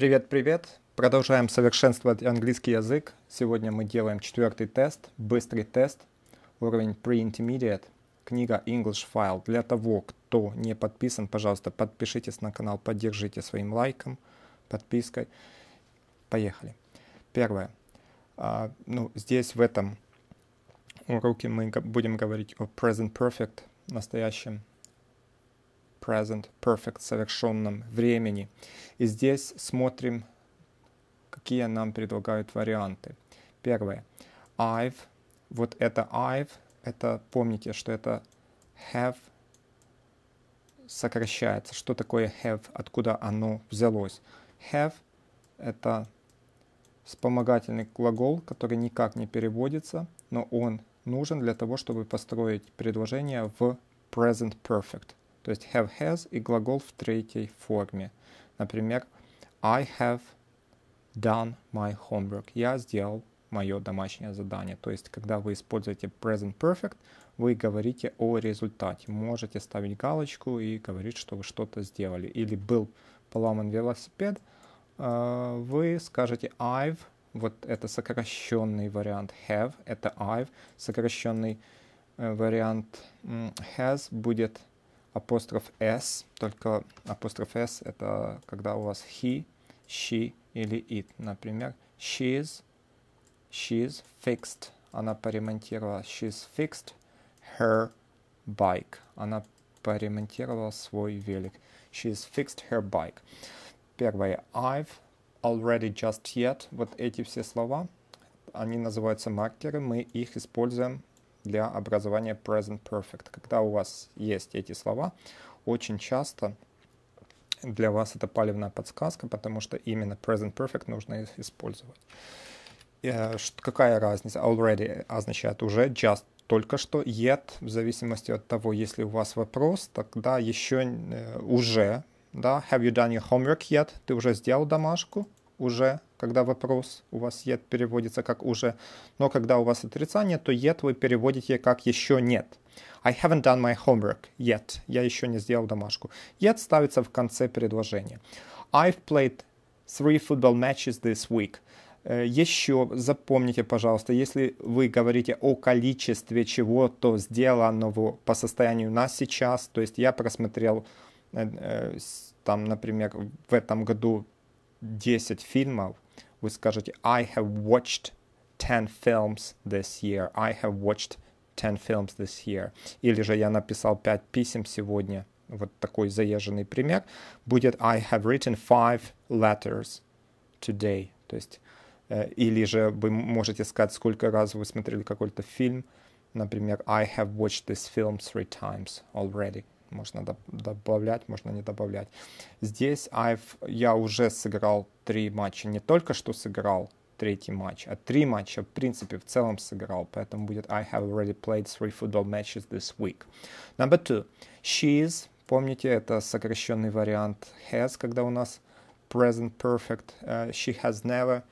Привет-привет! Продолжаем совершенствовать английский язык. Сегодня мы делаем четвертый тест, быстрый тест, уровень Pre-Intermediate, книга English File. Для того, кто не подписан, пожалуйста, подпишитесь на канал, поддержите своим лайком, подпиской. Поехали. Первое. А, ну, здесь в этом уроке мы будем говорить о Present Perfect, настоящем present perfect, совершенном времени. И здесь смотрим, какие нам предлагают варианты. Первое. I've. Вот это I've. Это, помните, что это have сокращается. Что такое have? Откуда оно взялось? Have — это вспомогательный глагол, который никак не переводится, но он нужен для того, чтобы построить предложение в present perfect. То есть have has и глагол в третьей форме. Например, I have done my homework. Я сделал мое домашнее задание. То есть, когда вы используете present perfect, вы говорите о результате. Можете ставить галочку и говорить, что вы что-то сделали. Или был поломан велосипед, э, вы скажете I've, вот это сокращенный вариант have, это I've, сокращенный э, вариант has будет апостроф s, только апостроф s это когда у вас he, she или it. Например, she's, she's fixed. Она поремонтировала, she's fixed her bike. Она поремонтировала свой велик. She's fixed her bike. Первое, I've, already, just yet. Вот эти все слова, они называются маркеры, мы их используем для образования present perfect. Когда у вас есть эти слова, очень часто для вас это палевная подсказка, потому что именно present perfect нужно использовать. Э, какая разница? Already означает уже, just только что, yet, в зависимости от того, если у вас вопрос, тогда еще э, уже, да, have you done your homework yet? Ты уже сделал домашку? уже, когда вопрос у вас yet переводится как уже, но когда у вас отрицание, то yet вы переводите как еще нет. I haven't done my homework yet. Я еще не сделал домашку. Yet ставится в конце предложения. I've played three football matches this week. Э, еще запомните, пожалуйста, если вы говорите о количестве чего-то сделанного по состоянию на сейчас, то есть я просмотрел э, э, там, например, в этом году 10 фільмів, ви скажете I have watched 10 films this year. I have watched 10 films this year. Или же я написал 5 писем сегодня. Вот такой заезженный пример. Будет I have written 5 letters today. То есть, или же вы можете сказать, сколько раз вы смотрели какой-то фильм. Например, I have watched this film three times already. Можно доб- добавлять, можно не добавлять. Здесь I've, я уже сыграл три матча. Не только что сыграл третий матч, а три матча, в принципе, в целом сыграл. Поэтому будет I have already played three football matches this week. Number two. She's Помните, это сокращенный вариант has, когда у нас present perfect. Uh, she has never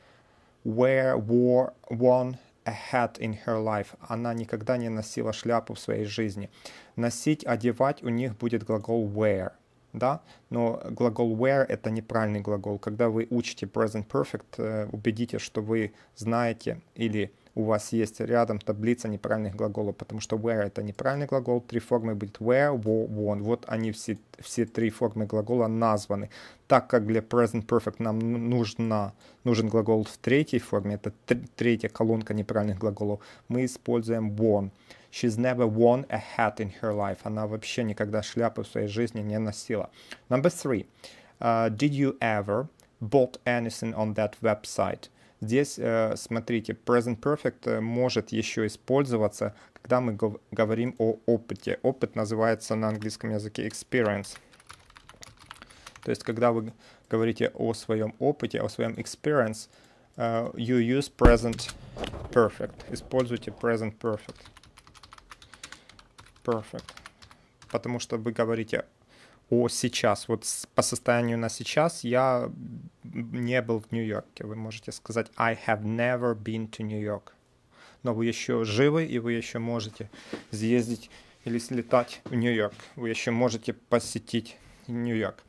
wear, wore, won a hat in her life. Она никогда не носила шляпу в своей жизни. Носить, одевать у них будет глагол wear. Да? Но глагол wear — это неправильный глагол. Когда вы учите present perfect, э, убедитесь, что вы знаете или у вас есть рядом таблица неправильных глаголов, потому что where это неправильный глагол, три формы будет where, won. Вот они все, все три формы глагола названы. Так как для present perfect нам нужно, нужен глагол в третьей форме, это третья колонка неправильных глаголов, мы используем won. She's never worn a hat in her life. Она вообще никогда шляпы в своей жизни не носила. Number three. Uh, did you ever bought anything on that website? Здесь, э, смотрите, present perfect э, может еще использоваться, когда мы говорим о опыте. Опыт называется на английском языке experience. То есть, когда вы говорите о своем опыте, о своем experience, э, you use present perfect. Используйте present perfect. Perfect. Потому что вы говорите о сейчас, вот по состоянию на сейчас я не был в Нью-Йорке. Вы можете сказать I have never been to New York. Но вы еще живы и вы еще можете съездить или слетать в Нью-Йорк. Вы еще можете посетить Нью-Йорк.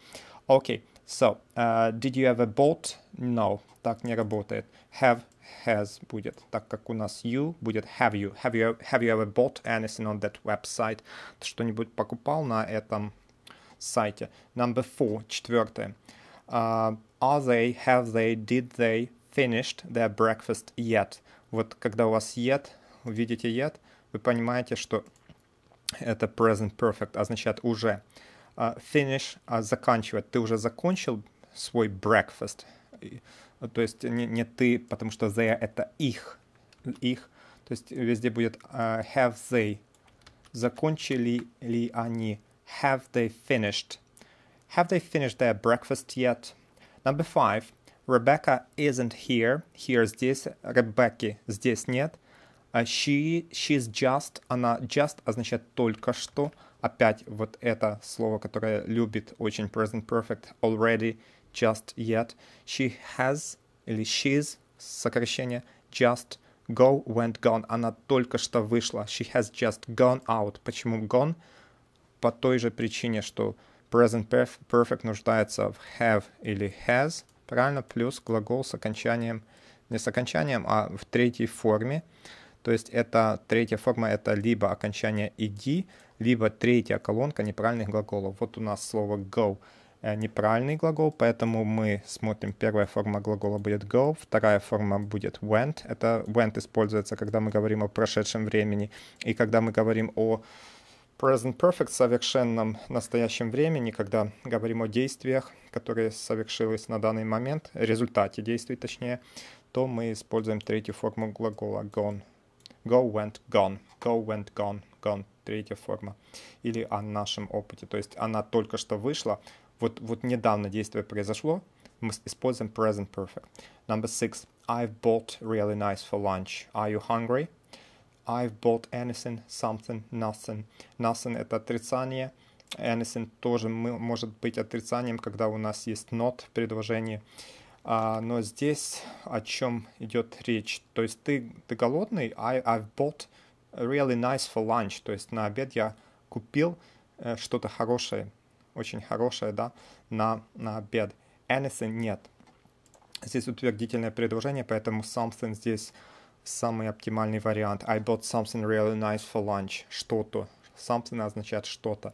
Окей. Okay. So, uh, did you have a boat? No, так не работает. Have, has будет, так как у нас you будет have you. Have you, have you ever bought anything on that website? что-нибудь покупал на этом сайте. Number four, четвертое. Uh, are they, have they, did they finished their breakfast yet? Вот когда у вас yet, увидите yet, вы понимаете, что это present perfect, означает уже. Uh, finish uh, заканчивать. Ты уже закончил свой breakfast. То есть не, не ты, потому что they это их. Их. То есть везде будет uh, have they. Закончили ли они Have they finished? Have they finished their breakfast yet? Number five. Rebecca isn't here. Here здесь. Rebecca. здесь нет. Uh, she, she's just. Она just означает только что. Опять вот это слово, которое любит очень present perfect. Already, just yet. She has или she's сокращение just go went gone. Она только что вышла. She has just gone out. Почему gone? по той же причине, что present perfect нуждается в have или has, правильно, плюс глагол с окончанием, не с окончанием, а в третьей форме. То есть это третья форма, это либо окончание ed, либо третья колонка неправильных глаголов. Вот у нас слово go э, неправильный глагол, поэтому мы смотрим, первая форма глагола будет go, вторая форма будет went. Это went используется, когда мы говорим о прошедшем времени, и когда мы говорим о Present Perfect в совершенном настоящем времени, когда говорим о действиях, которые совершились на данный момент, результате действий точнее, то мы используем третью форму глагола gone. Go, went, gone. Go, went, gone. Gone. Третья форма. Или о нашем опыте. То есть она только что вышла. Вот, вот недавно действие произошло. Мы используем present perfect. Number six. I've bought really nice for lunch. Are you hungry? I've bought anything, something, nothing. Nothing – это отрицание. Anything тоже мы, может быть отрицанием, когда у нас есть not в предложении. А, но здесь о чем идет речь? То есть ты, ты голодный, I, I've bought really nice for lunch. То есть на обед я купил э, что-то хорошее, очень хорошее, да, на, на обед. Anything – нет. Здесь утвердительное предложение, поэтому something здесь самый оптимальный вариант. I bought something really nice for lunch. Что-то. Something означает что-то.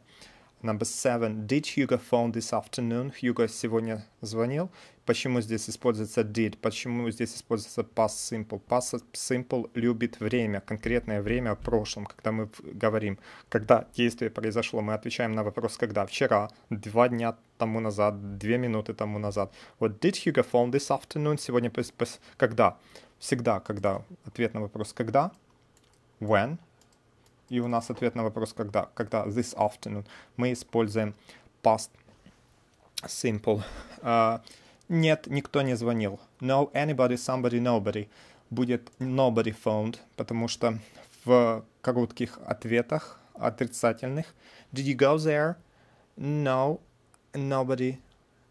Number seven. Did Hugo phone this afternoon? Hugo сегодня звонил. Почему здесь используется did? Почему здесь используется past simple? Past simple любит время, конкретное время в прошлом, когда мы говорим, когда действие произошло, мы отвечаем на вопрос когда. Вчера, два дня тому назад, две минуты тому назад. Вот did Hugo phone this afternoon? Сегодня когда? всегда, когда ответ на вопрос когда, when, и у нас ответ на вопрос когда, когда this afternoon, мы используем past simple. Uh, нет, никто не звонил. No anybody, somebody, nobody. Будет nobody phoned, потому что в коротких ответах отрицательных Did you go there? No, nobody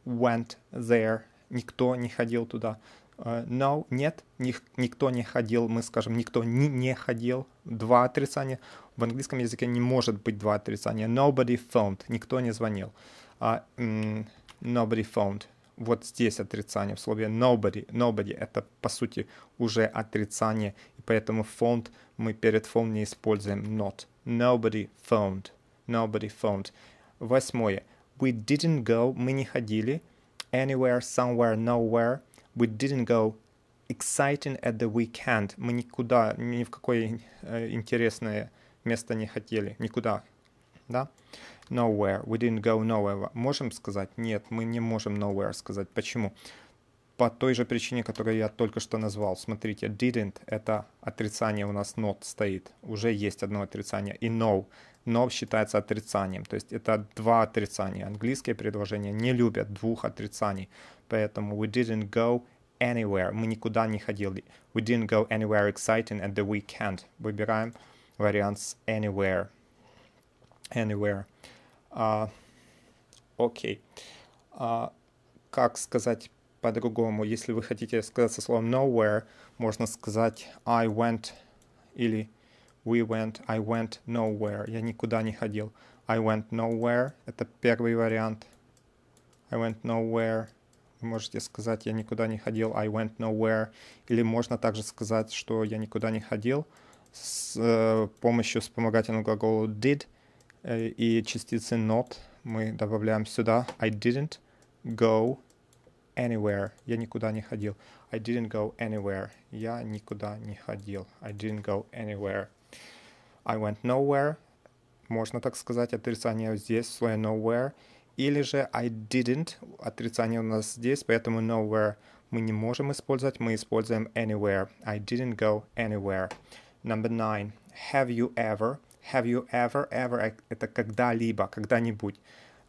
went there. Никто не ходил туда. Э, no, нет, них, никто не ходил, мы скажем, никто не, не ходил, два отрицания. В английском языке не может быть два отрицания. Nobody phoned, никто не звонил. Uh, nobody phoned. Вот здесь отрицание в слове nobody. Nobody — это, по сути, уже отрицание, и поэтому phoned мы перед phone не используем not. Nobody phoned. Nobody phoned. Восьмое. We didn't go, мы не ходили. Anywhere, somewhere, nowhere — we didn't go exciting at the weekend. Мы никуда, ни в какое э, интересное место не хотели, никуда, да? Nowhere, we didn't go nowhere. Можем сказать? Нет, мы не можем nowhere сказать. Почему? По той же причине, которую я только что назвал. Смотрите, didn't — это отрицание у нас not стоит. Уже есть одно отрицание. И no но считается отрицанием. То есть это два отрицания. Английские предложения не любят двух отрицаний. Поэтому we didn't go anywhere. Мы никуда не ходили. We didn't go anywhere exciting at the weekend. Выбираем вариант с anywhere. Anywhere. Uh, окей. Okay. А, uh, как сказать по-другому? Если вы хотите сказать со словом nowhere, можно сказать I went или we went, I went nowhere. Я никуда не ходил. I went nowhere. Это первый вариант. I went nowhere. Вы можете сказать, я никуда не ходил. I went nowhere. Или можно также сказать, что я никуда не ходил с э, помощью вспомогательного глагола did э, и частицы not мы добавляем сюда. I didn't go anywhere. Я никуда не ходил. I didn't go anywhere. Я никуда не ходил. I didn't go anywhere. I went nowhere, можно так сказать, отрицание здесь, слой nowhere, или же I didn't, отрицание у нас здесь, поэтому nowhere мы не можем использовать, мы используем anywhere. I didn't go anywhere. Number nine. Have you ever? Have you ever? Ever э, — это когда-либо, когда-нибудь.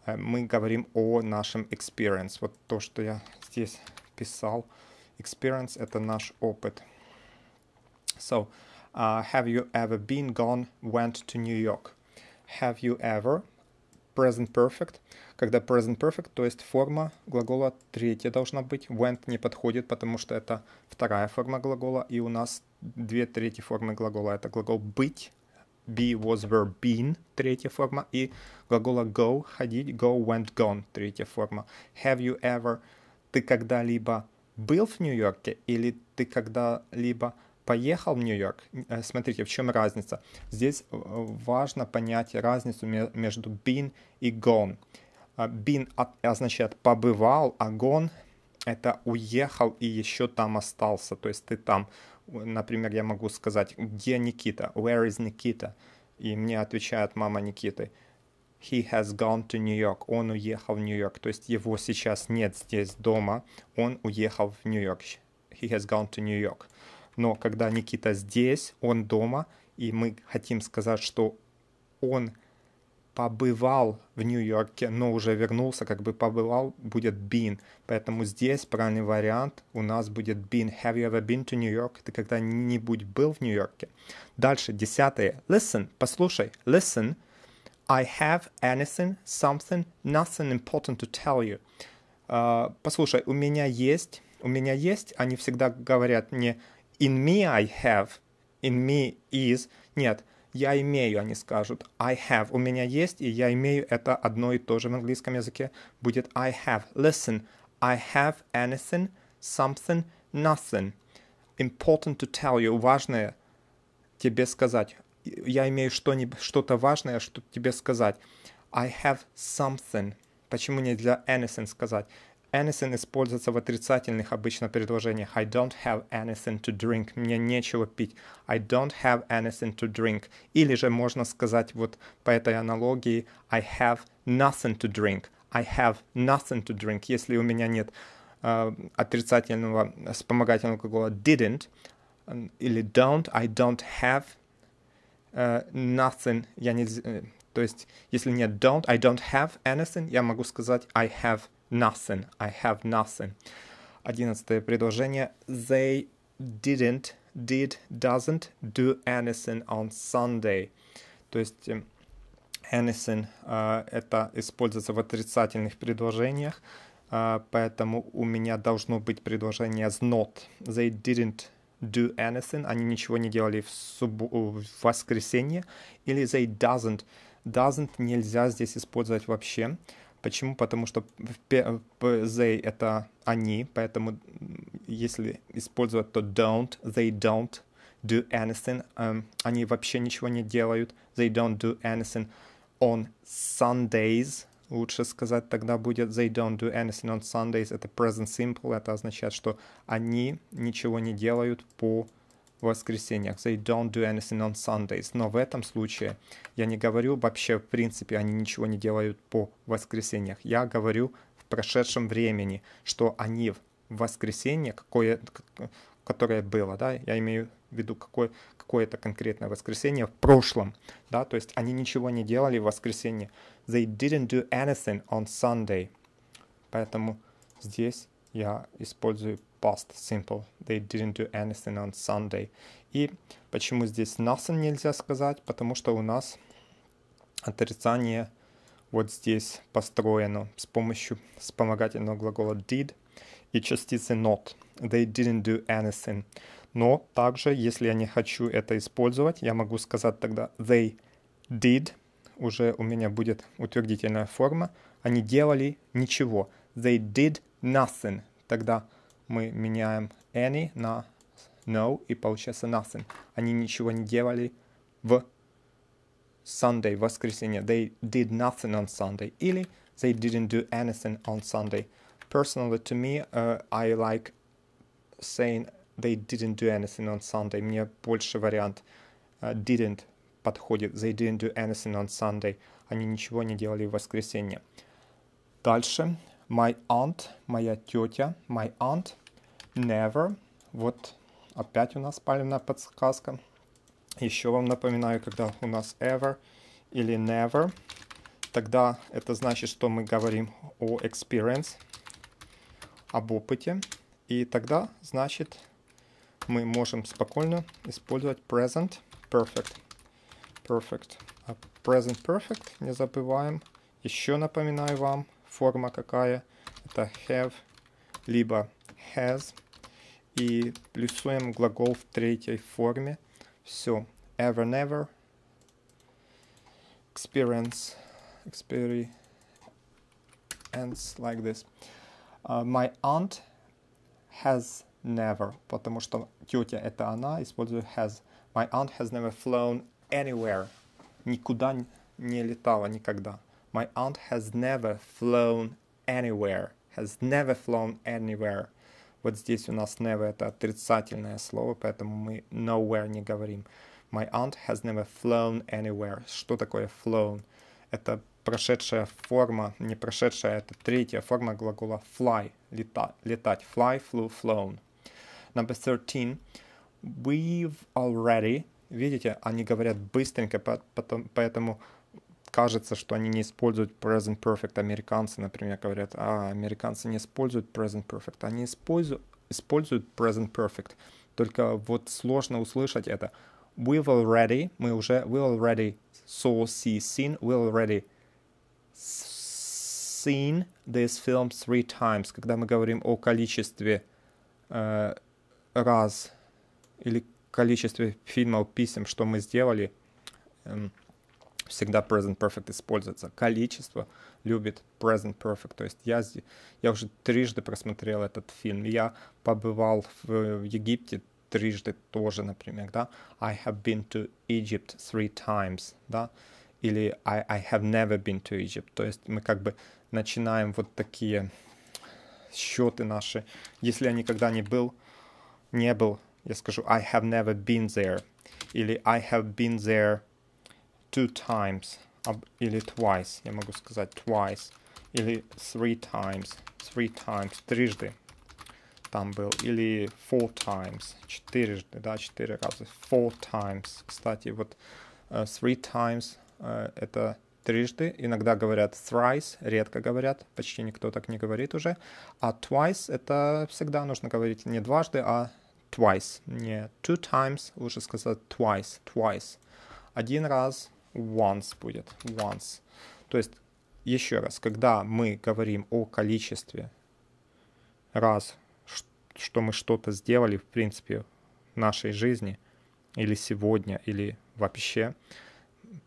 Э, мы говорим о нашем experience. Вот то, что я здесь писал. Experience — это наш опыт. So, Uh, have you ever been gone, went to New York? Have you ever? Present perfect. Когда present perfect, то есть форма глагола третья должна быть. Went не подходит, потому что это вторая форма глагола. И у нас две трети формы глагола. Это глагол «быть», be was were been третья форма и глагола go ходить go went gone третья форма have you ever ты когда-либо был в Нью-Йорке или ты когда-либо поехал в Нью-Йорк, э, смотрите, в чем разница. Здесь э, важно понять разницу между been и gone. А, been означает побывал, а gone это уехал и еще там остался. То есть ты там, э, например, я могу сказать, где Никита? Where is Никита? И мне отвечает мама Никиты. He has gone to New York. Он уехал в Нью-Йорк. То есть его сейчас нет здесь дома. Он уехал в Нью-Йорк. He has gone to New York. Но когда Никита здесь, он дома, и мы хотим сказать, что он побывал в Нью-Йорке, но уже вернулся, как бы побывал, будет been. Поэтому здесь правильный вариант у нас будет been. Have you ever been to New York? Ты когда-нибудь был в Нью-Йорке? Дальше, десятое. Listen, послушай, listen. I have anything, something, nothing important to tell you. Uh, послушай, у меня есть, у меня есть, они всегда говорят мне In me I have. In me is. Нет, я имею, они скажут. I have. У меня есть, и я имею. Это одно и то же в английском языке. Будет I have. Listen. I have anything, something, nothing. Important to tell you. Важное тебе сказать. Я имею что-нибудь, что-то важное, чтобы тебе сказать. I have something. Почему нельзя anything сказать? Anything используется в отрицательных обычно предложениях. I don't have anything to drink. Мне нечего пить. I don't have anything to drink. Или же можно сказать вот по этой аналогии I have nothing to drink. I have nothing to drink. Если у меня нет э, отрицательного вспомогательного глагола didn't или don't, I don't have э, nothing. Я не, э, то есть, если нет don't, I don't have anything, я могу сказать I have nothing. I have nothing. Одиннадцатое предложение. They didn't, did, doesn't do anything on Sunday. То есть эм, anything uh, это используется в отрицательных предложениях, uh, поэтому у меня должно быть предложение as not. They didn't do anything, они ничего не делали в, суб... в воскресенье, или they doesn't. Doesn't нельзя здесь использовать вообще. Uh, Почему? Потому что they — это они, поэтому если использовать то don't, they don't do anything, um, они вообще ничего не делают, they don't do anything on Sundays, лучше сказать тогда будет they don't do anything on Sundays, это present simple, это означает, что они ничего не делают по воскресеньях. They don't do anything on Sundays. Но в этом случае я не говорю вообще в принципе, они ничего не делают по воскресеньях. Я говорю в прошедшем времени, что они в воскресенье, какое, которое было, да, я имею в виду какое, какое-то конкретное воскресенье в прошлом, да, то есть они ничего не делали в воскресенье. They didn't do anything on Sunday. Поэтому здесь я использую past simple. They didn't do anything on Sunday. И почему здесь nothing нельзя сказать? Потому что у нас отрицание вот здесь построено с помощью вспомогательного глагола did и частицы not. They didn't do anything. Но также, если я не хочу это использовать, я могу сказать тогда they did. Уже у меня будет утвердительная форма. Они делали ничего. They did nothing. Тогда мы меняем any на no, и получается nothing. Они ничего не делали в Sunday, воскресенье. They did nothing on Sunday. Или they didn't do anything on Sunday. Personally, to me, uh, I like saying they didn't do anything on Sunday. Мне больше вариант uh, didn't подходит. They didn't do anything on Sunday. Они ничего не делали в воскресенье. Дальше My aunt, моя тетя, my aunt, never. Вот опять у нас палевная подсказка. Еще вам напоминаю, когда у нас ever или never, тогда это значит, что мы говорим о experience, об опыте. И тогда, значит, мы можем спокойно использовать present perfect. Perfect. А present perfect не забываем. Еще напоминаю вам, форма какая. Это have, либо has. И плюсуем глагол в третьей форме. Все. Ever, never. Experience. Experience like this. Uh, my aunt has never, потому что тетя это она, использую has. My aunt has never flown anywhere. Никуда не летала никогда. My aunt has never flown anywhere. Has never flown anywhere. Вот здесь у нас never это отрицательное слово, поэтому мы nowhere не говорим. My aunt has never flown anywhere. Что такое flown? Это прошедшая форма, не прошедшая, это третья форма глагола fly, лета, летать. Fly, flew, flown. Number 13. We've already. Видите, они говорят быстренько, потом, поэтому кажется, что они не используют present perfect. Американцы, например, говорят, а, американцы не используют present perfect. Они используют, используют present perfect. Только вот сложно услышать это. We've already, мы уже, we already saw, see, seen, we already seen this film three times. Когда мы говорим о количестве э, раз или количестве фильмов, писем, что мы сделали, э, всегда present perfect используется. Количество любит present perfect. То есть я, я уже трижды просмотрел этот фильм. Я побывал в Египте трижды тоже, например, да. I have been to Egypt three times, да. Или I, I have never been to Egypt. То есть мы как бы начинаем вот такие счеты наши. Если я никогда не был, не был, я скажу I have never been there. Или I have been there two times или twice, я могу сказать twice или three times, three times, трижды там был, или four times, четырежды, да, четыре раза, four times, кстати, вот uh, three times uh, это трижды, иногда говорят thrice, редко говорят, почти никто так не говорит уже, а twice это всегда нужно говорить не дважды, а twice, не two times, лучше сказать twice, twice, один раз, once будет, once. То есть, еще раз, когда мы говорим о количестве раз, что мы что-то сделали, в принципе, в нашей жизни, или сегодня, или вообще,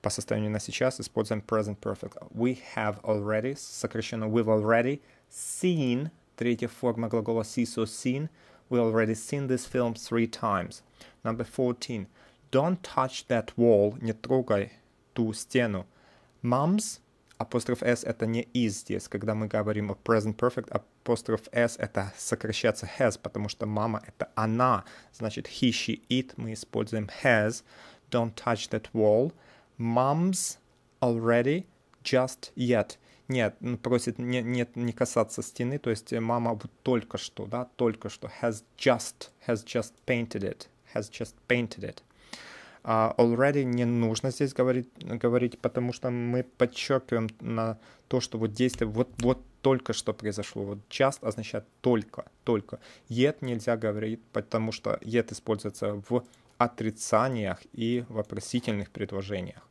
по состоянию на сейчас используем present perfect. We have already, сокращенно we've already seen, третья форма глагола see, so seen. We already seen this film three times. Number 14. Don't touch that wall, не трогай ту стену. Moms, апостроф S это не is здесь, когда мы говорим о present perfect, апостроф S это сокращается has, потому что мама это она, значит he, she, it мы используем has, don't touch that wall, moms already, just yet. Нет, ну, просит не, нет, не касаться стены, то есть мама вот только что, да, только что has just, has just painted it, has just painted it. Uh, already не нужно здесь говорить, говорить, потому что мы подчеркиваем на то, что вот действие вот, вот только что произошло. Вот just означает только, только. Yet нельзя говорить, потому что yet используется в отрицаниях и вопросительных предложениях.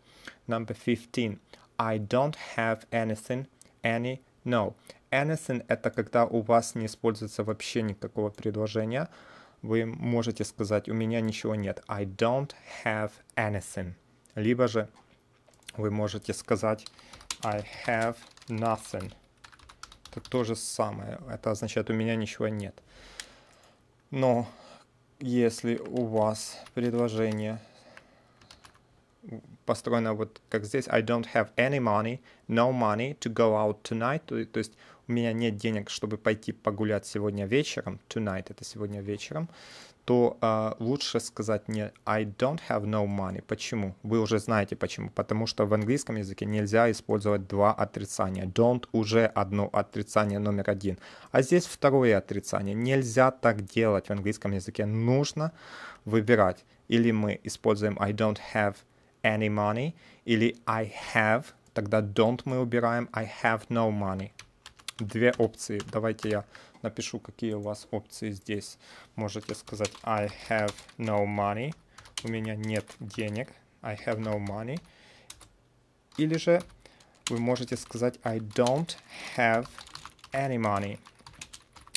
Number 15. I don't have anything, any, no. Anything — это когда у вас не используется вообще никакого предложения, вы можете сказать «у меня ничего нет» I don't have anything. Либо же вы можете сказать I have nothing. Это то же самое. Это означает «у меня ничего нет». Но если у вас предложение построено вот как здесь I don't have any money, no money to go out tonight, то, то есть у меня нет денег, чтобы пойти погулять сегодня вечером, tonight это сегодня вечером, то э, лучше сказать не I don't have no money. Почему? Вы уже знаете почему. Потому что в английском языке нельзя использовать два отрицания. Don't уже одно отрицание номер один. А здесь второе отрицание. Нельзя так делать в английском языке. Нужно выбирать. Или мы используем I don't have any money, или I have. Тогда don't мы убираем, I have no money две опции. Давайте я напишу, какие у вас опции здесь. Можете сказать I have no money. У меня нет денег. I have no money. Или же вы можете сказать I don't have any money.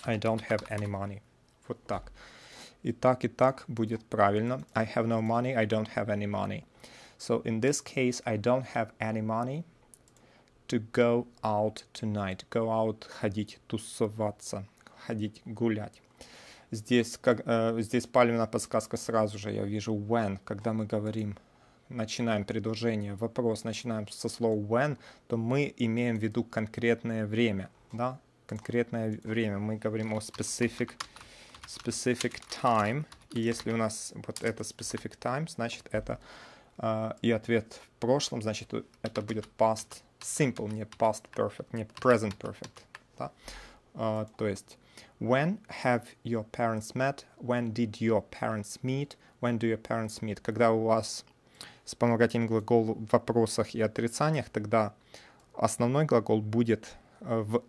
I don't have any money. Вот так. И так, и так будет правильно. I have no money, I don't have any money. So in this case, I don't have any money to go out tonight. Go out – ходить, тусоваться, ходить, гулять. Здесь, как, э, здесь палевная подсказка сразу же, я вижу when, когда мы говорим, начинаем предложение, вопрос, начинаем со слова when, то мы имеем в виду конкретное время, да, конкретное время. Мы говорим о specific, specific time, и если у нас вот это specific time, значит это э, и ответ в прошлом, значит это будет past simple, не past perfect, не present perfect. Да? Uh, то есть When have your parents met? When did your parents meet? When do your parents meet? Когда у вас вспомогательный глагол в вопросах и отрицаниях, тогда основной глагол будет э, в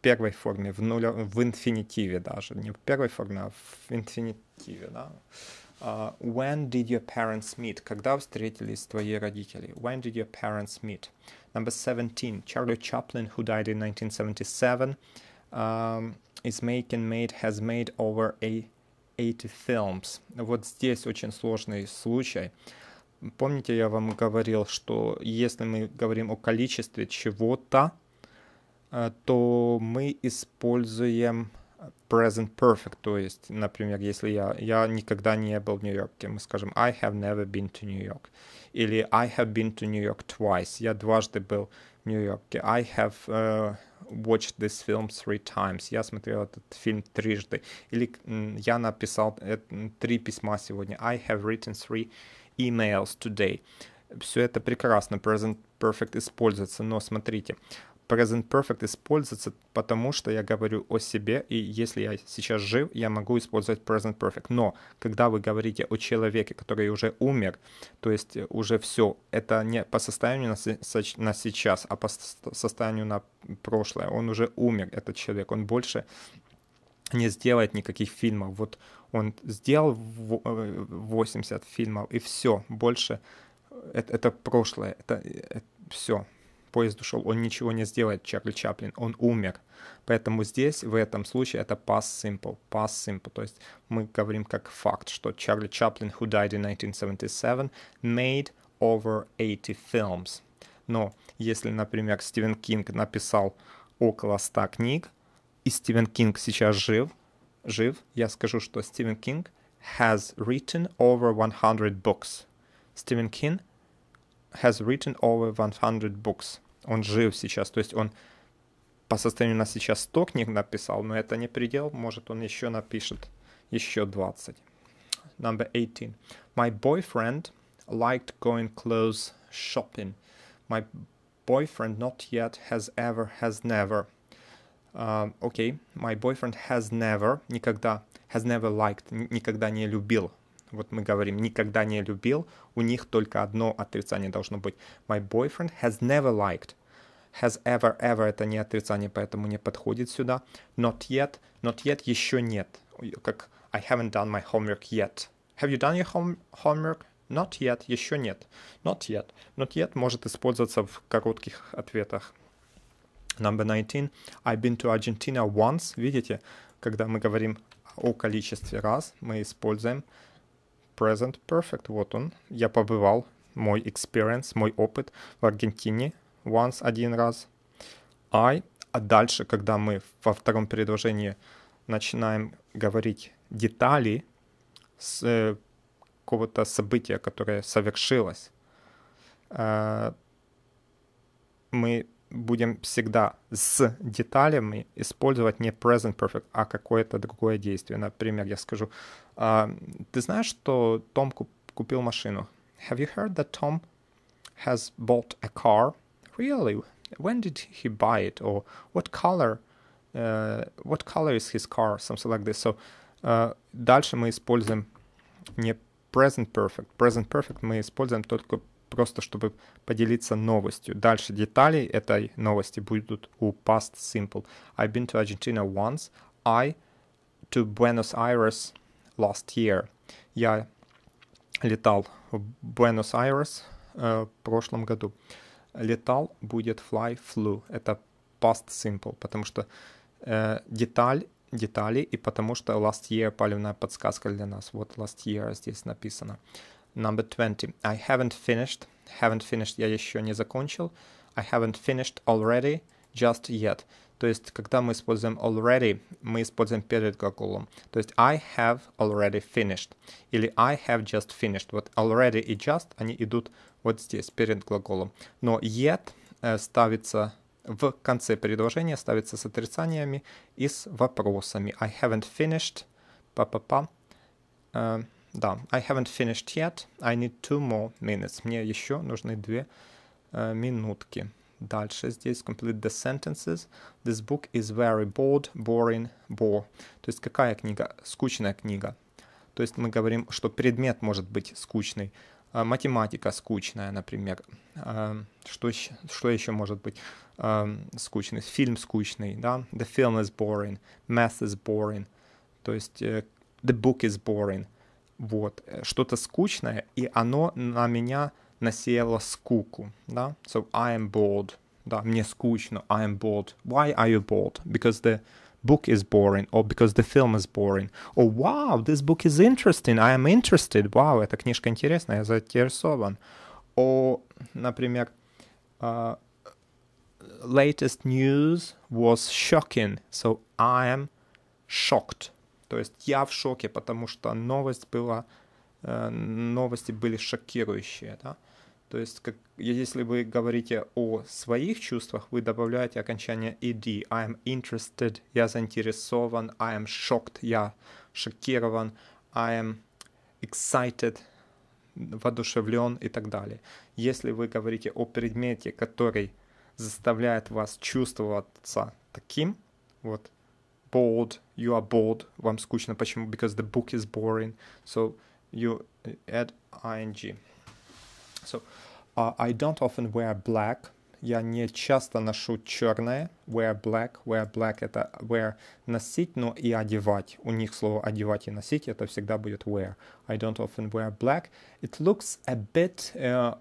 первой форме, в, нуля, в инфинитиве даже. Не в первой форме, а в инфинитиве. Да? Uh, when did your parents meet? Когда встретились твои родители? When did your parents meet? Number 17. Charlie Chaplin, who died in 1977, um, is making made has made over 80 films. Вот здесь очень сложный случай. Помните, я вам говорил, что если мы говорим о количестве чего-то, то мы используем present perfect, то есть, например, если я, я никогда не был в Нью-Йорке, мы скажем I have never been to New York или I have been to New York twice, я дважды был в Нью-Йорке, I have uh, watched this film three times, я смотрел этот фильм трижды, или я написал три письма сегодня, I have written three emails today. Все это прекрасно, present perfect используется, но смотрите, Present Perfect используется потому, что я говорю о себе, и если я сейчас жив, я могу использовать Present Perfect. Но когда вы говорите о человеке, который уже умер, то есть э, уже все, это не по состоянию на, сейчас, а по состоянию на прошлое. Он уже умер, этот человек, он больше не сделает никаких фильмов. Вот он сделал 80 э, фильмов, и все, больше э, это, это прошлое, это, это все поезд ушел, он ничего не сделает, Чарли Чаплин, он умер. Поэтому здесь, в этом случае, это past simple, past simple. То есть мы говорим как факт, что Чарли Чаплин, who died in 1977, made over 80 films. Но если, например, Стивен Кинг написал около 100 книг, и Стивен Кинг сейчас жив, жив, я скажу, что Стивен Кинг has written over 100 books. Стивен Кинг has written over 100 books он жив сейчас, то есть он по состоянию на сейчас 100 книг написал, но это не предел, может он еще напишет еще 20. Number 18. My boyfriend liked going clothes shopping. My boyfriend not yet has ever has never. Uh, okay, my boyfriend has never, никогда, has never liked, никогда не любил вот мы говорим, никогда не любил, у них только одно отрицание должно быть. My boyfriend has never liked. Has ever, ever это не отрицание, поэтому не подходит сюда. Not yet, not yet еще нет. Как I haven't done my homework yet. Have you done your home, homework? Not yet, еще нет. Not yet. Not yet может использоваться в коротких ответах. Number 19. I've been to Argentina once. Видите, когда мы говорим о количестве раз, мы используем Present Perfect, вот он. Я побывал, мой experience, мой опыт в Аргентине once, один раз. I, а дальше, когда мы во втором предложении начинаем говорить детали с э, какого-то события, которое совершилось, э, мы будем всегда с деталями использовать не present perfect, а какое-то другое действие. Например, я скажу, ты знаешь, что Том купил машину? Have you heard that Tom has bought a car? Really? When did he buy it? Or what color, uh, what color is his car? Something like this. So uh, дальше мы используем не present perfect. Present perfect мы используем только просто чтобы поделиться новостью. Дальше детали этой новости будут у past simple. I've been to Argentina once. I to Buenos Aires last year. Я летал в Буэнос-Айрес э, в прошлом году. Летал будет fly, flew. Это past simple, потому что э, деталь, детали, и потому что last year палевная подсказка для нас. Вот last year здесь написано. Э, number 20. I haven't finished. Haven't finished я еще не закончил. I haven't finished already, just yet. То есть, когда мы используем already, мы используем перед глаголом. То есть I have already finished или I have just finished. Вот already и just, они идут вот здесь, перед глаголом. Но yet э, ставится в конце предложения, ставится с отрицаниями и с вопросами. I haven't finished, па-па-па. Э, -па -па. Да, I haven't finished yet. I need two more minutes. Мне еще нужны две э, минутки. Дальше здесь complete the sentences. This book is very bored, boring, bore. То есть какая книга? Скучная книга. То есть мы говорим, что предмет может быть скучный. Э, математика скучная, например. Э, что, что еще может быть э, скучный? Фильм скучный, да? The film is boring. Math is boring. То есть the book is boring вот, что-то скучное, и оно на меня насеяло скуку, да, so I am bored, да, мне скучно, I am bored, why are you bored, because the book is boring, or because the film is boring, or wow, this book is interesting, I am interested, wow, эта книжка интересная, я заинтересован, or, например, uh, latest news was shocking, so I am shocked, то есть я в шоке, потому что новость была, э, новости были шокирующие, да. То есть, как, если вы говорите о своих чувствах, вы добавляете окончание ed. I am interested, я заинтересован, I am shocked, я шокирован, I am excited, воодушевлен и так далее. Если вы говорите о предмете, который заставляет вас чувствоваться таким, вот bored you are bored вам скучно почему because the book is boring so you uh, add ing so uh, I don't often wear black я не часто ношу черное wear black wear black это wear носить но и одевать у них слово одевать и носить это всегда будет wear I don't often wear black it looks a bit uh,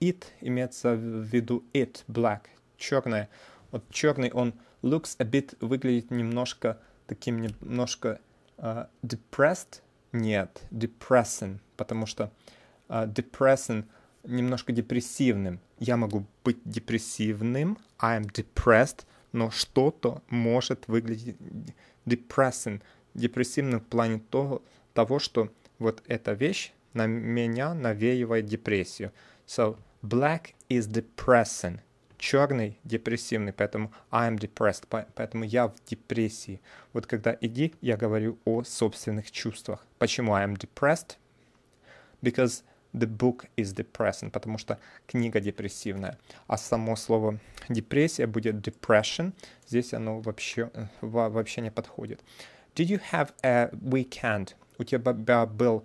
it имеется в виду it black черное вот черный он looks a bit выглядит немножко таким немножко uh, depressed. Нет, depressing, потому что uh, depressing немножко депрессивным. Я могу быть депрессивным, I am depressed, но что-то может выглядеть depressing, депрессивным в плане того, того, что вот эта вещь на меня навеивает депрессию. So, black is depressing черный депрессивный, поэтому I'm depressed, поэтому я в депрессии. Вот когда иди, я говорю о собственных чувствах. Почему I am depressed? Because the book is depressing, потому что книга депрессивная. А само слово депрессия будет depression. Здесь оно вообще, э, вообще не подходит. Did you have a weekend? У тебя был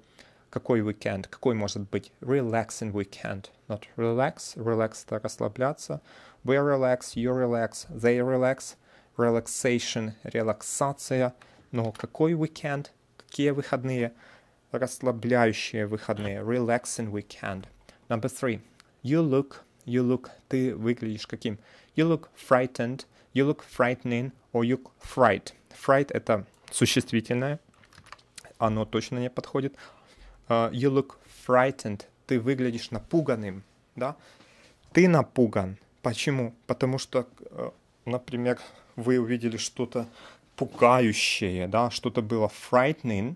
какой weekend, какой может быть relaxing weekend, not relax, relax это расслабляться, we relax, you relax, they relax, relaxation, релаксация, но какой weekend, какие выходные, расслабляющие выходные, relaxing weekend. Number three, you look, you look, ты выглядишь каким? You look frightened, you look frightening, or you look fright. Fright это существительное, оно точно не подходит you look frightened, ты выглядишь напуганным, да? Ты напуган. Почему? Потому что, например, вы увидели что-то пугающее, да, что-то было frightening,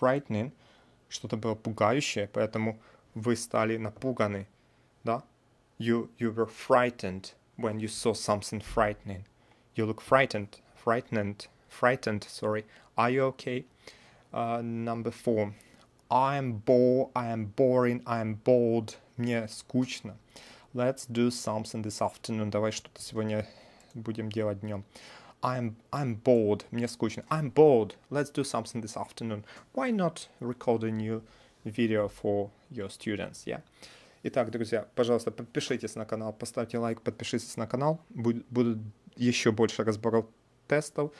frightening, что-то было пугающее, поэтому вы стали напуганы, да? You, you were frightened when you saw something frightening. You look frightened, frightened, frightened, sorry. Are you okay? Uh, number four. I am bored, I am boring, I am bored. Мне скучно. Let's do something this afternoon. Давай что-то сегодня будем делать днем. I'm, I'm bored. Мне скучно. I'm bored. Let's do something this afternoon. Why not record a new video for your students? Yeah. Итак, друзья, пожалуйста, подпишитесь на канал, поставьте лайк, подпишитесь на канал. Будет, будут еще больше разборов тестов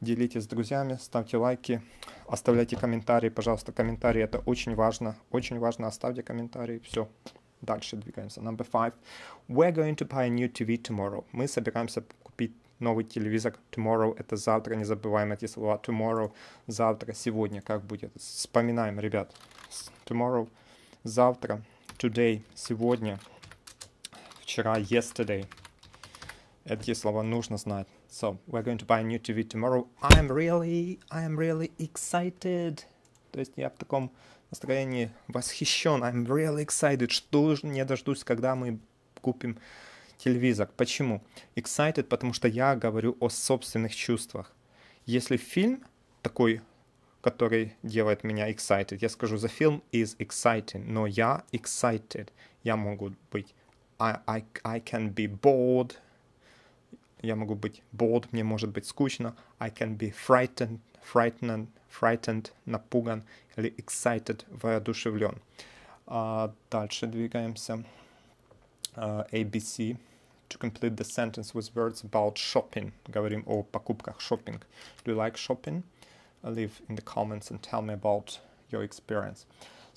делитесь с друзьями, ставьте лайки, оставляйте комментарии, пожалуйста, комментарии, это очень важно, очень важно, оставьте комментарии, все. Дальше двигаемся. Number five. We're going to buy a new TV tomorrow. Мы собираемся купить новый телевизор tomorrow. Это завтра. Не забываем эти слова. Tomorrow. Завтра. Сегодня. Как будет. Вспоминаем, ребят. Tomorrow. Завтра. Today. Сегодня. Вчера. Yesterday. Эти слова нужно знать. So we're going to buy a new TV tomorrow. I'm really, I'm really excited. То есть я в таком настроении восхищен. I'm really excited. Что же не дождусь, когда мы купим телевизор. Почему? Excited, потому что я говорю о собственных чувствах. Если фильм такой, который делает меня excited, я скажу, the film is exciting, но я excited. Я могу быть I, I, I can be bored, я могу быть bored, мне может быть скучно. I can be frightened, frightened, frightened, напуган или excited, воодушевлен. А дальше двигаемся. Uh, ABC. To complete the sentence with words about shopping. Говорим о покупках. Shopping. Do you like shopping? Leave in the comments and tell me about your experience.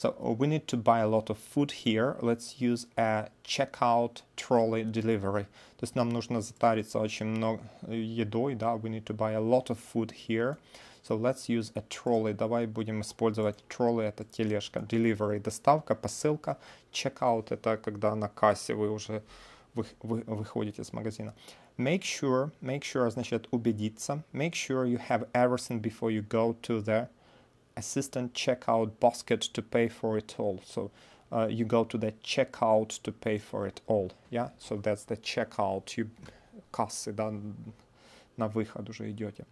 So uh, we need to buy a lot of food here. Let's use a checkout trolley delivery. То есть нам нужно затариться очень много э, едой, да, we need to buy a lot of food here. So let's use a trolley. Давай будем использовать trolley, это тележка. Delivery, доставка, посылка. Checkout, это когда на кассе вы уже вы, вы, выходите из магазина. Make sure, make sure, значит убедиться. Make sure you have everything before you go to there assistant checkout basket to pay for it all. So uh, you go to the checkout to pay for it all. Yeah? So that's the checkout. You кассы, да, на выход уже идете.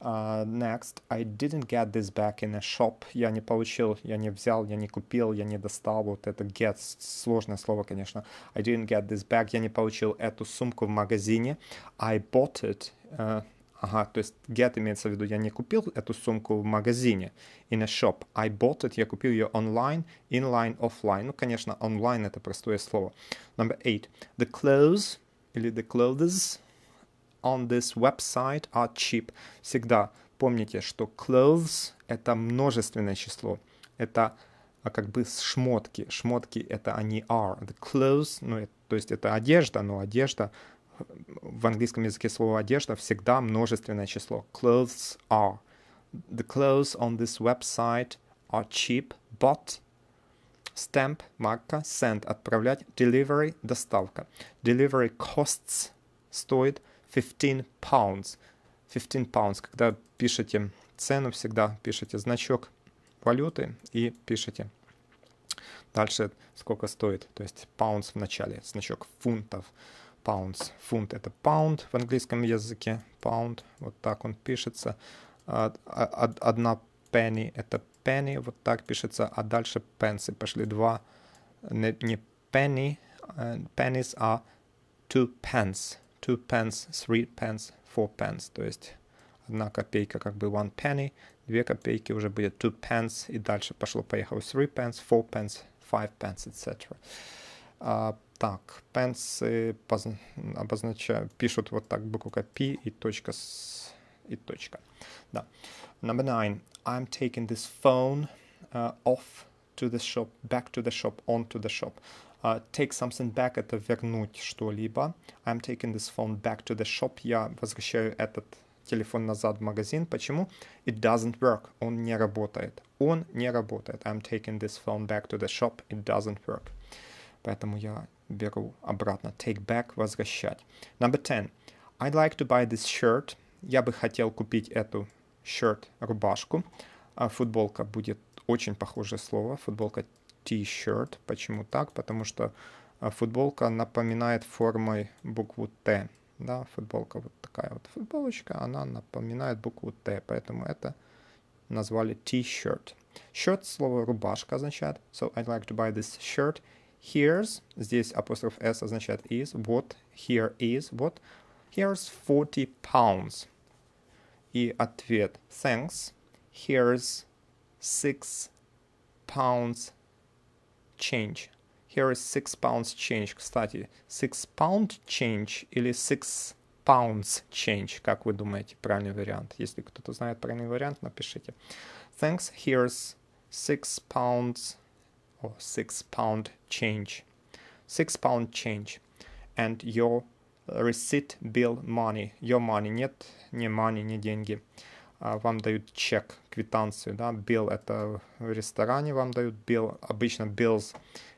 Uh, next, I didn't get this back in a shop. Я не получил, я не взял, я не купил, я не достал. Вот это get, сложное слово, конечно. I didn't get this back. Я не получил эту сумку в магазине. I bought it. Uh, Ага, то есть get имеется в виду, я не купил эту сумку в магазине, in a shop. I bought it, я купил ее онлайн, inline, offline. Ну, конечно, онлайн это простое слово. Number eight. The clothes или the clothes on this website are cheap. Всегда помните, что clothes это множественное число. Это а, как бы шмотки. Шмотки это они are. The clothes, ну, э, то есть это одежда, но одежда в английском языке слово одежда всегда множественное число. Clothes are. The clothes on this website are cheap, but stamp, марка, send, отправлять, delivery, доставка. Delivery costs стоит 15 pounds. 15 pounds, когда пишете цену, всегда пишите значок валюты и пишите дальше сколько стоит, то есть pounds в начале, значок фунтов pounds. Фунт это pound в английском языке. Pound, вот так он пишется. А, а, одна penny это penny, вот так пишется. А дальше пенсы пошли два. Не, не penny, pennies, э, а two pence. Two pence, three pence, four pence. То есть одна копейка как бы one penny, две копейки уже будет two pence, и дальше пошло-поехало three pence, four pence, five pence, etc так. Пенсы обозначают, пишут вот так буковка P и точка с, и точка. Да. Number nine. I'm taking this phone uh, off to the shop, back to the shop, on to the shop. Uh, take something back – это вернуть что-либо. I'm taking this phone back to the shop. Я возвращаю этот телефон назад в магазин. Почему? It doesn't work. Он не работает. Он не работает. I'm taking this phone back to the shop. It doesn't work. Поэтому я беру обратно. Take back – возвращать. Number 10. I'd like to buy this shirt. Я бы хотел купить эту shirt, рубашку. А футболка будет очень похожее слово. Футболка t-shirt. Почему так? Потому что а, футболка напоминает формой букву Т. Да, футболка вот такая вот футболочка, она напоминает букву Т, поэтому это назвали t-shirt. Shirt слово рубашка означает, so I'd like to buy this shirt here's, здесь apostrophe s означает is, what here is, what. here's 40 pounds. И ответ thanks, here's 6 pounds change. Here is 6 pounds change. Кстати, 6 pound change или 6 pounds change, как вы думаете, правильный вариант? Если кто-то знает правильный вариант, напишите. Thanks, here's 6 pounds change or six pound change, six pound change, and your receipt bill money, your money, нет, не money, не деньги, вам дают чек, квитанцию, да, bill это в ресторане вам дают bill, обычно bills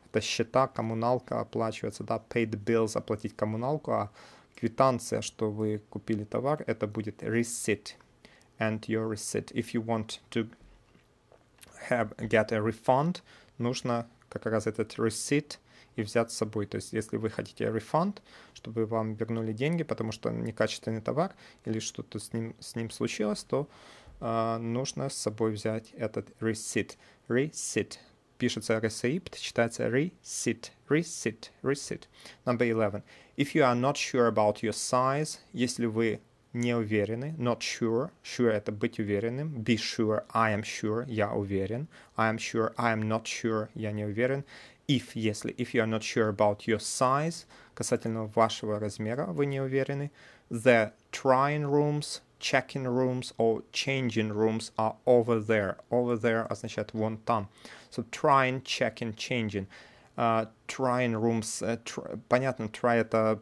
это счета, коммуналка оплачивается, да, paid bills оплатить коммуналку, а квитанция, что вы купили товар, это будет receipt and your receipt. If you want to have get a refund, нужно как раз этот receipt и взять с собой. То есть если вы хотите refund, чтобы вам вернули деньги, потому что некачественный товар или что-то с ним, с ним случилось, то э, нужно с собой взять этот receipt. Receipt. Пишется receipt, читается receipt. Receipt. Receipt. Number 11. If you are not sure about your size, если вы не уверены, not sure, sure это быть уверенным, be sure, I am sure, я уверен, I am sure, I am not sure, я не уверен, if, если, if you are not sure about your size, касательно вашего размера вы не уверены, the trying rooms, checking rooms or changing rooms are over there. Over there означает вон там. So trying, checking, changing. Uh, trying rooms, uh, tr понятно, try это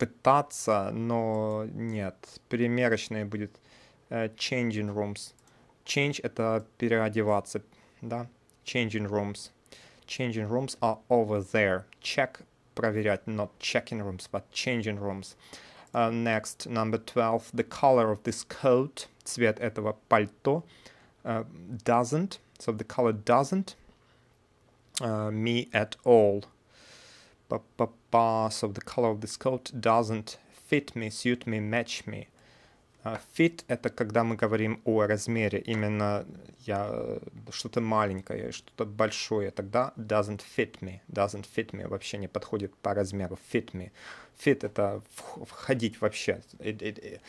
пытаться, но нет. Примерочная будет changing rooms. Change — это переодеваться, да? Changing rooms. Changing rooms are over there. Check — проверять, not checking rooms, but changing rooms. Uh, next, number 12. The color of this coat, цвет этого пальто, uh, doesn't, so the color doesn't uh, me at all pa, pa, So the color of this coat doesn't fit me, suit me, match me. Uh, fit — это когда мы говорим о размере, именно я что-то маленькое, что-то большое, тогда doesn't fit me, doesn't fit me вообще не подходит по размеру, fit me. Fit — это входить вообще. It, it, it.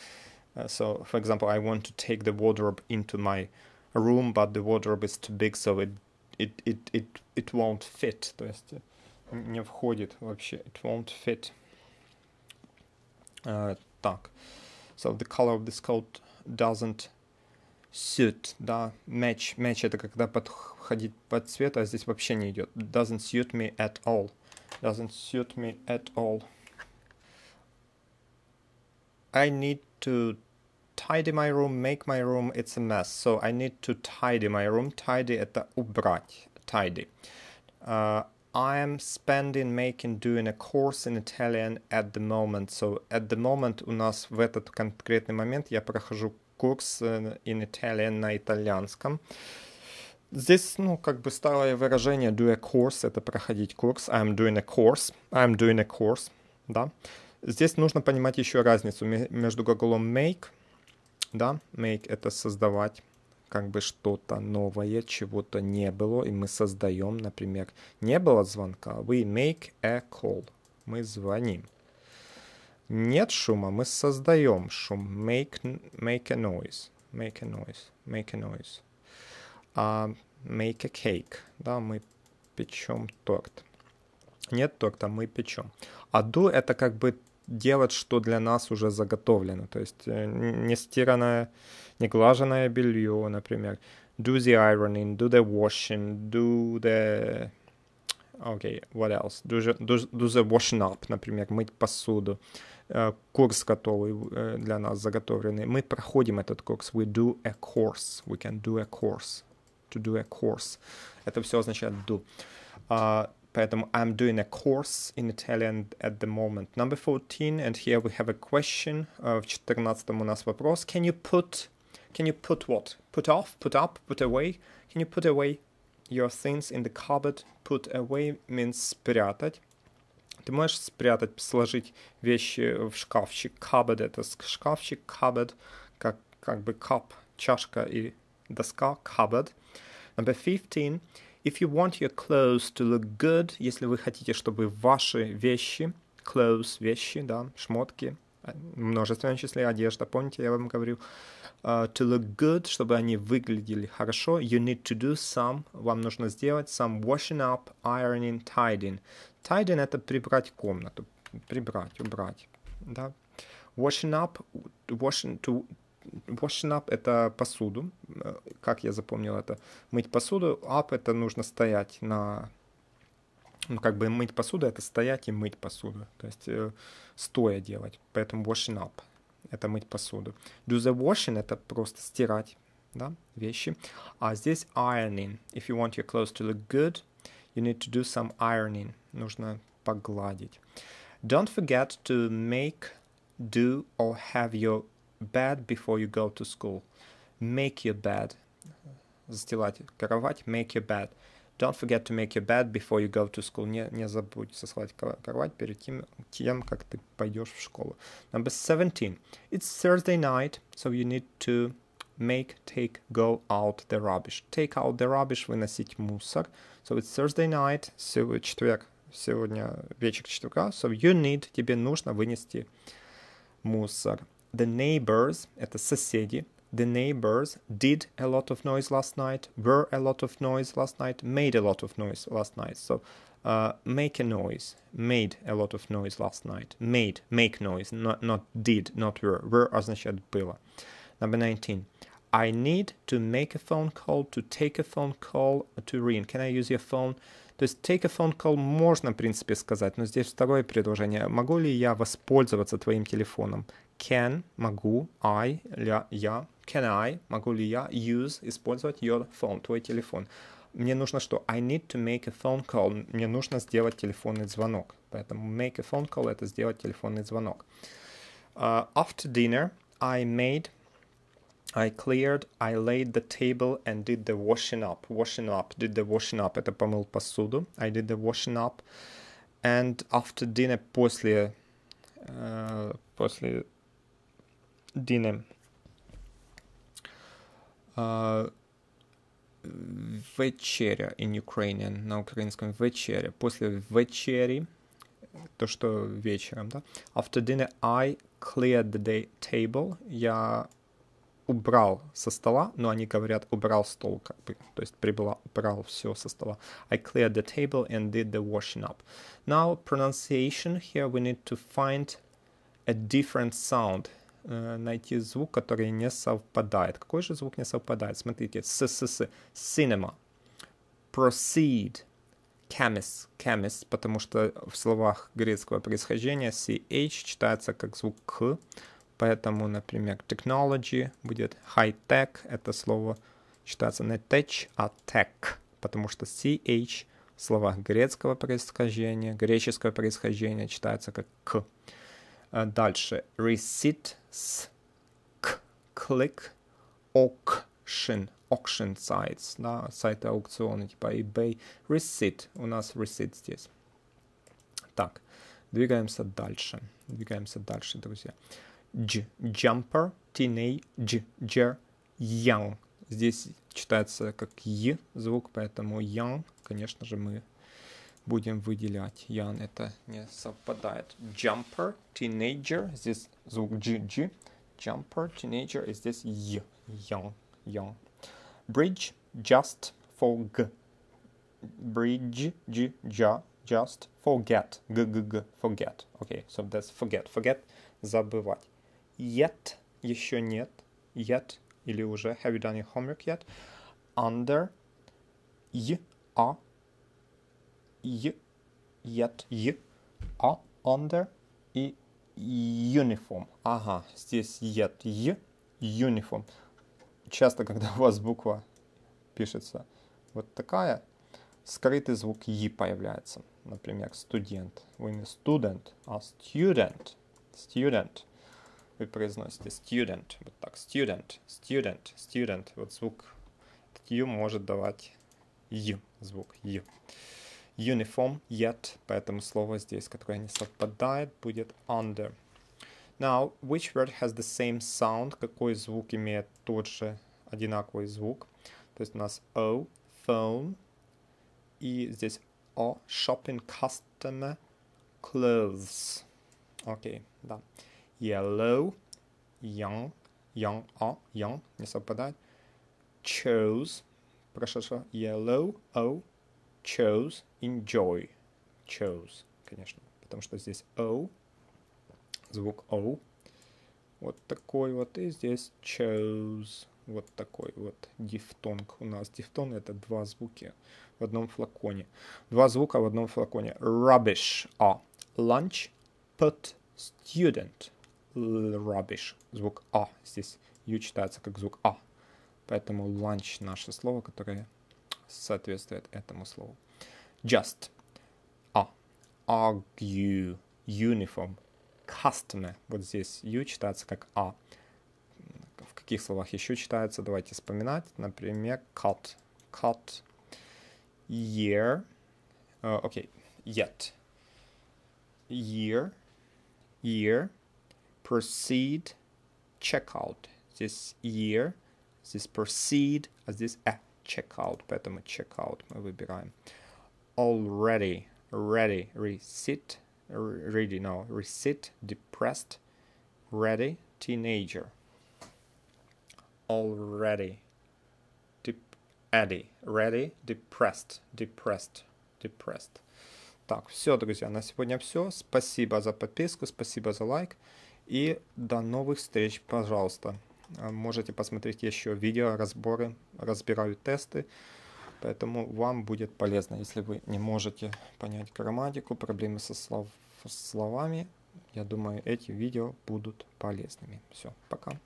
so, for example, I want to take the wardrobe into my room, but the wardrobe is too big, so it, it, it, it, it won't fit. То есть не входит вообще. It won't fit. Uh, так. So the color of this coat doesn't suit, да, match. Match это когда подходит под цвет. а здесь вообще не идет. Doesn't suit me at all. Doesn't suit me at all. I need to tidy my room, make my room, it's a mess. So I need to tidy my room. Tidy это убрать. Tidy. Uh, I am spending making doing a course in Italian at the moment. So at the moment у нас в этот конкретный момент я прохожу курс э, in Italian на итальянском. Здесь, ну, как бы старое выражение do a course, это проходить курс. I'm doing a course. I'm doing a course. Да. Здесь нужно понимать еще разницу между глаголом make, да, make это создавать, как бы что-то новое, чего-то не было, и мы создаем, например, не было звонка, we make a call, мы звоним. Нет шума, мы создаем шум, make, make a noise, make a noise, make a noise. Uh, make a cake, да, мы печем торт. Нет торта, мы печем. А do это как бы делать, что для нас уже заготовлено, то есть э, не стиранное неглаженное белье, например, do the ironing, do the washing, do the... Okay, what else? Do, the, do, the washing up, например, мыть посуду. Uh, курс готовый э, для нас заготовленный. Мы проходим этот курс. We do a course. We can do a course. To do a course. Это все означает do. Uh, поэтому I'm doing a course in Italian at the moment. Number 14, and here we have a question. Э, в 14 у нас вопрос. Can you put Can you put what? Put off, put up, put away. Can you put away your things in the cupboard? Put away means спрятать. Ты можешь спрятать, сложить вещи в шкафчик. Cupboard — это шкафчик, cupboard, как, как бы cup, чашка и доска, cupboard. Number 15. If you want your clothes to look good, если вы хотите, чтобы ваши вещи, clothes, вещи, да, шмотки, множественном числе, одежда, помните, я вам говорил, uh, э, to look good, чтобы они выглядели хорошо, you need to do some, вам нужно сделать some washing up, ironing, tidying. Tidying — это прибрать комнату, прибрать, убрать, да. Washing up, washing, to, washing up — это посуду, э, как я запомнил это, мыть посуду, up — это нужно стоять на ну, как бы мыть посуду — это стоять и мыть посуду, то есть э, стоя делать, поэтому washing up — это мыть посуду. Do the washing — это просто стирать, да, вещи. А здесь ironing. If you want your clothes to look good, you need to do some ironing. Нужно погладить. Don't forget to make, do or have your bed before you go to school. Make your bed. Застилать кровать. Make your bed. Don't forget to make your bed before you go to school. Не, не забудь сосвать кровать перед тем, тем, как ты пойдешь в школу. Number 17. It's Thursday night, so you need to make, take, go out the rubbish. Take out the rubbish, выносить мусор. So it's Thursday night, Сегодня четверг, сегодня вечер четверга. So you need, тебе нужно вынести мусор. The neighbors, это соседи, the neighbors did a lot of noise last night, were a lot of noise last night, made a lot of noise last night. So uh, make a noise, made a lot of noise last night, made, make noise, not, not did, not were. Were означает было. Number 19. I need to make a phone call, to take a phone call, to ring. Can I use your phone? То есть take a phone call можно, в принципе, сказать, но здесь второе предложение. Могу ли я воспользоваться твоим телефоном? can, могу, I, ля, я, can I, могу ли я use, использовать your phone, твой телефон. Мне нужно что? I need to make a phone call. Мне нужно сделать телефонный звонок. Поэтому make a phone call – это сделать телефонный звонок. Uh, after dinner, I made, I cleared, I laid the table and did the washing up. Washing up, did the washing up – это помыл посуду. I did the washing up. And after dinner, после, uh, после Дыны. Вечеря in Ukrainian, на украинском вечеря. После вечери, то, что вечером, да. After dinner I cleared the day table. Я убрал со стола, но они говорят убрал стол, как бы, то есть прибыла, убрал все со стола. I cleared the table and did the washing up. Now pronunciation here we need to find a different sound Э, найти звук, который не совпадает. Какой же звук не совпадает? Смотрите, с-с-с, cinema, proceed, chemist, chemist, потому что в словах греческого происхождения ch читается как звук к, поэтому, например, technology будет high-tech, это слово читается не tech, а tech, потому что ch в словах грецкого происхождения, греческого происхождения читается как к. Э, дальше. Receipt, click, auction, auction sites, да, сайты аукциона типа eBay, receipt, у нас receipt здесь. Так, двигаемся дальше, двигаемся дальше, друзья. J, jumper, teenage, j, young. Здесь читается как «й» звук, поэтому young, конечно же, мы будем выделять. Ян это не совпадает. Jumper, teenager, здесь звук GG. Jumper, teenager, и здесь Y. Young, young. Bridge, just, forg. Bridge, G, ja, just, forget. G, g, g, forget. Okay, so that's forget. Forget, забывать. Yet, еще нет. Yet, или уже. Have you done your homework yet? Under, y, a, y, yet, y, a, under и uniform. Ага, здесь yet, y, uniform. Часто, когда у вас буква пишется вот такая, скрытый звук «и» появляется. Например, студент. Вы не студент. а student. Student. Вы произносите student. Вот так. Student, student, student. Вот звук «ю» может давать «и». Звук «и» uniform yet, поэтому слово здесь, которое не совпадает, будет under. Now, which word has the same sound? Какой звук имеет тот же одинаковый звук? То есть у нас O, phone, и здесь O, shopping, customer, clothes. Окей, okay, да. Yellow, young, young, O, young, не совпадает. Chose, прошедшее yellow, O, chose, enjoy, chose, конечно, потому что здесь O, звук O, вот такой вот, и здесь chose, вот такой вот дифтонг у нас. Дифтонг — это два звуки в одном флаконе. Два звука в одном флаконе. Rubbish — а. Lunch — put student. Rubbish — звук а. Здесь u читается как звук а. Поэтому lunch — наше слово, которое соответствует этому слову. Just. А. Argue. Uniform. Customer. Вот здесь U читается как А. В каких словах еще читается? Давайте вспоминать. Например, cut. Cut. Year. Э, окей. Uh, okay. Yet. Year. Year. Proceed. Checkout. this year. this proceed. А здесь a checkout, поэтому checkout мы выбираем. Already, ready, receipt, ready, no, receipt, depressed, ready, teenager. Already, dep Eddie, ready, depressed, depressed, depressed. Так, все, друзья, на сегодня все. Спасибо за подписку, спасибо за лайк. И до новых встреч, пожалуйста. А, можете посмотреть еще видео, разборы, разбираю тесты. Поэтому вам будет полезно, если вы не можете понять грамматику, проблемы со слов, словами. Я думаю, эти видео будут полезными. Все, пока.